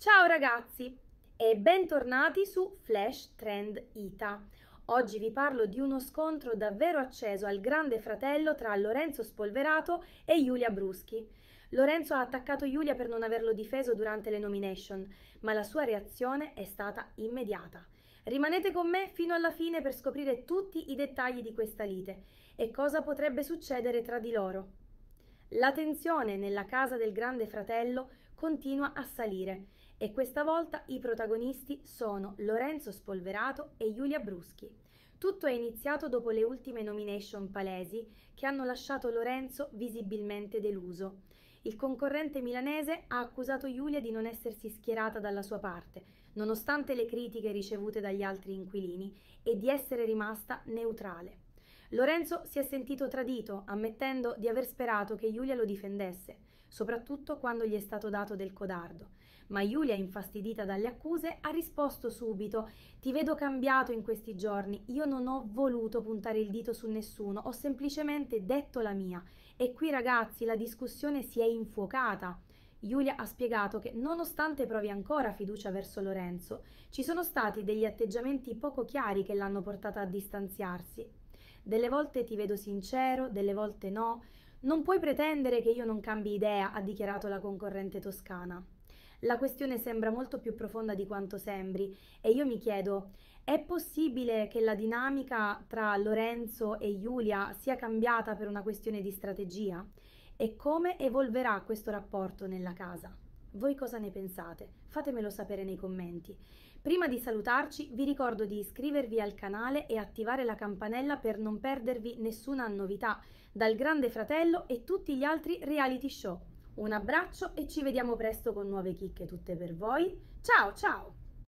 Ciao ragazzi e bentornati su Flash Trend Ita. Oggi vi parlo di uno scontro davvero acceso al grande fratello tra Lorenzo Spolverato e Giulia Bruschi. Lorenzo ha attaccato Giulia per non averlo difeso durante le nomination, ma la sua reazione è stata immediata. Rimanete con me fino alla fine per scoprire tutti i dettagli di questa lite e cosa potrebbe succedere tra di loro. La tensione nella casa del grande fratello continua a salire e questa volta i protagonisti sono Lorenzo Spolverato e Giulia Bruschi. Tutto è iniziato dopo le ultime nomination palesi che hanno lasciato Lorenzo visibilmente deluso. Il concorrente milanese ha accusato Giulia di non essersi schierata dalla sua parte, nonostante le critiche ricevute dagli altri inquilini, e di essere rimasta neutrale. Lorenzo si è sentito tradito, ammettendo di aver sperato che Giulia lo difendesse soprattutto quando gli è stato dato del codardo. Ma Giulia, infastidita dalle accuse, ha risposto subito Ti vedo cambiato in questi giorni, io non ho voluto puntare il dito su nessuno, ho semplicemente detto la mia. E qui ragazzi la discussione si è infuocata. Giulia ha spiegato che nonostante provi ancora fiducia verso Lorenzo, ci sono stati degli atteggiamenti poco chiari che l'hanno portata a distanziarsi. Delle volte ti vedo sincero, delle volte no, non puoi pretendere che io non cambi idea, ha dichiarato la concorrente toscana. La questione sembra molto più profonda di quanto sembri e io mi chiedo, è possibile che la dinamica tra Lorenzo e Giulia sia cambiata per una questione di strategia? E come evolverà questo rapporto nella casa? Voi cosa ne pensate? Fatemelo sapere nei commenti. Prima di salutarci vi ricordo di iscrivervi al canale e attivare la campanella per non perdervi nessuna novità dal Grande Fratello e tutti gli altri reality show. Un abbraccio e ci vediamo presto con nuove chicche tutte per voi. Ciao ciao!